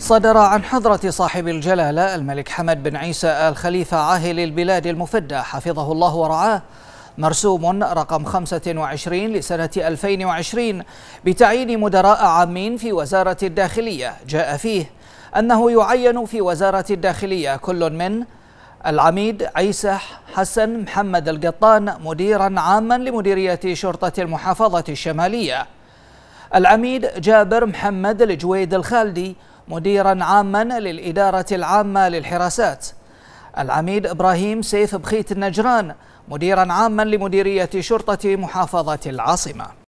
صدر عن حضرة صاحب الجلالة الملك حمد بن عيسى آل خليفة عاهل البلاد المفدى حفظه الله ورعاه مرسوم رقم 25 لسنة 2020 بتعيين مدراء عامين في وزارة الداخلية جاء فيه أنه يعين في وزارة الداخلية كل من العميد عيسى حسن محمد القطان مديرا عاما لمديرية شرطة المحافظة الشمالية العميد جابر محمد الجويد الخالدي مديرا عاما للإدارة العامة للحراسات العميد إبراهيم سيف بخيت النجران مديرا عاما لمديرية شرطة محافظة العاصمة